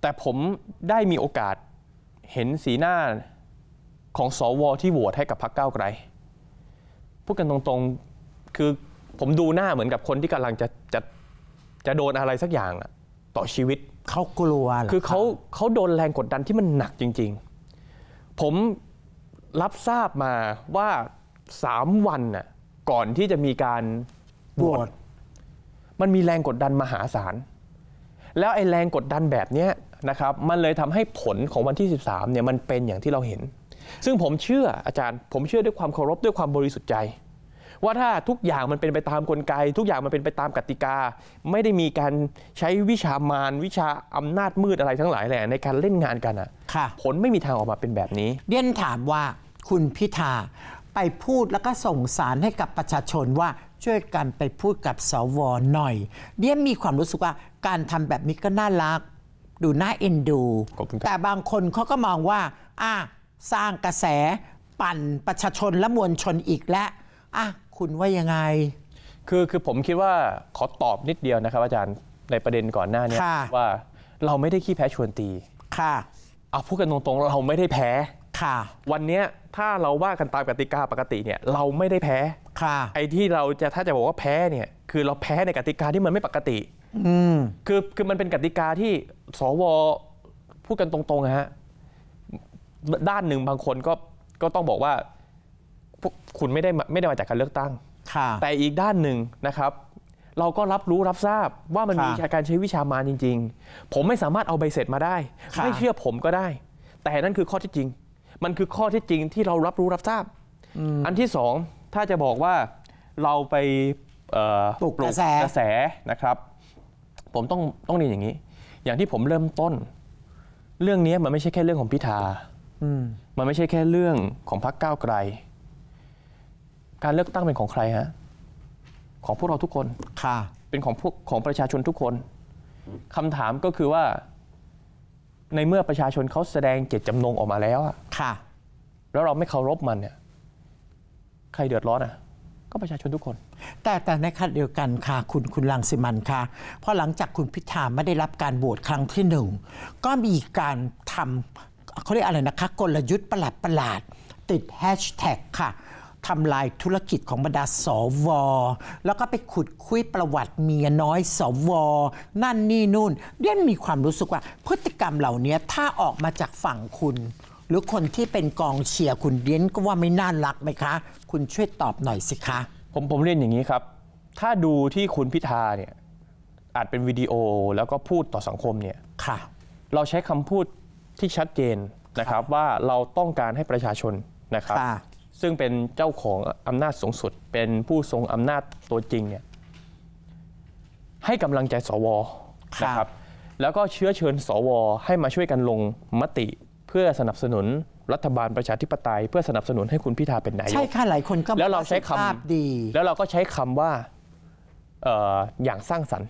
แต่ผมได้มีโอกาสเห็นสีหน้าของสอวอที่โหวตให้กับพรรคก้าวไกล พูดกันตรงๆ คือผมดูหน้าเหมือนกับคนที่กำลังจะ จะจะโดนอะไรสักอย่างต่อชีวิตเขากลัว คือเขาเขาโดนแรงกดดันที่มันหนักจริงๆ ผมรับทราบมาว่าสามวันน่ะก่อนที่จะมีการโหวตมันมีแรงกดดันมหาศาล แล้วไอ้แรงกดดันแบบเนี้ยนะครับมันเลยทำให้ผลของวันที่ 13เนี่ยมันเป็นอย่างที่เราเห็น ซึ่งผมเชื่ออาจารย์ ผมเชื่อด้วยความเคารพด้วยความบริสุทธิ์ใจ ว่าถ้าทุกอย่างมันเป็นไปตามกลไก ทุกอย่างมันเป็นไปตามกติกา ไม่ได้มีการใช้วิชามารวิชาอำนาจมืดอะไรทั้งหลายแหละในการเล่นงานกันอ่ะผลไม่มีทางออกมาเป็นแบบนี้เดียนถามว่าคุณพิธาไปพูดแล้วก็ส่งสารให้กับประชาชนว่าช่วยกันไปพูดกับสวหน่อยเดียนมีความรู้สึกว่าการทำแบบนี้ก็น่ารักดูน่าเอ็นดู แต่บางคนเขาก็มองว่าอ่ะสร้างกระแสปั่นประชาชนและมวลชนอีกแล้วอ่ะคุณว่ายังไง คือคือผมคิดว่าขอตอบนิดเดียวนะครับอาจารย์ในประเด็นก่อนหน้านี้ว่าเราไม่ได้ขี้แพ้ชวนตีค่ะ เอาพูดกันตรงๆเราไม่ได้แพ้ค่ะ วันนี้ถ้าเราว่ากันตามกติกาปกติเนี่ย เราไม่ได้แพ้ค่ะ ไอ้ที่เราจะถ้าจะบอกว่าแพ้เนี่ย คือเราแพ้ในกติกาที่มันไม่ปกติคือคือมันเป็นกติกาที่สวพูดกันตรงๆฮะด้านหนึ่งบางคนก็ก็ต้องบอกว่า คุณไม่ได้ไม่ได้มาจากการเลือกตั้งแต่อีกด้านหนึ่งนะครับ เราก็รับรู้รับทราบว่ามันมีการใช้วิชามารจริง ๆ ผมไม่สามารถเอาใบเสร็จมาได้ ไม่เชื่อผมก็ได้ แต่นั่นคือข้อที่จริง มันคือข้อที่จริงที่เรารับรู้รับทราบอันที่สองถ้าจะบอกว่าเราไปปลุกกระแสนะครับผมต้องต้องเรียนอย่างนี้ อย่างที่ผมเริ่มต้น เรื่องนี้มันไม่ใช่แค่เรื่องของพิธา มันไม่ใช่แค่ เรื่องของพรรคก้าวไกล การเลือกตั้งเป็นของใครฮะ ของพวกเราทุกคน ค่ะ เป็นของพวกของประชาชนทุกคน คำถามก็คือว่า ในเมื่อประชาชนเขาแสดงเจตจำนงออกมาแล้วค่ะแล้วเราไม่เคารพมันเนี่ย ใครเดือดร้อนอ่ะก็ประชาชนทุกคน แต่แต่ในขณะเดียวกันค่ะคุณคุณลังสิมันค่ะ เพราะหลังจากคุณพิธาไม่ได้รับการโหวตครั้งที่หนึ่ง ก็มีการทำเขาเรียกอะไรนะคะกลยุทธ์ประหลาดประหลาดติดแฮชแท็กค่ะทำลายธุรกิจของบรรดาสวแล้วก็ไปขุดคุยประวัติเมียน้อยสวนั่นนี่นู่นเด่นมีความรู้สึกว่าพฤติกรรมเหล่านี้ถ้าออกมาจากฝั่งคุณหรือคนที่เป็นกองเชียร์คุณเดียนก็ว่าไม่น่ารักไหมคะ คุณช่วยตอบหน่อยสิคะผมผมเรียนอย่างนี้ครับ ถ้าดูที่คุณพิธาเนี่ยอาจเป็นวิดีโอแล้วก็พูดต่อสังคมเนี่ยค่ะเราใช้คำพูดที่ชัดเจนนะครับว่าเราต้องการให้ประชาชนนะครับ ซึ่งเป็นเจ้าของอำนาจสูงสุดเป็นผู้ทรงอำนาจตัวจริงเนี่ย ให้กำลังใจสวนะครับแล้วก็เชื้อเชิญสว ให้มาช่วยกันลงมติเพื่อสนับสนุนรัฐบาลประชาธิปไตย เพื่อสนับสนุนให้คุณพิธาเป็นนายกใช่ ค่ะหลายคนก็แล้วเราใช้คำดี แล้วเราก็ใช้คำว่าอย่างสร้างสรรค์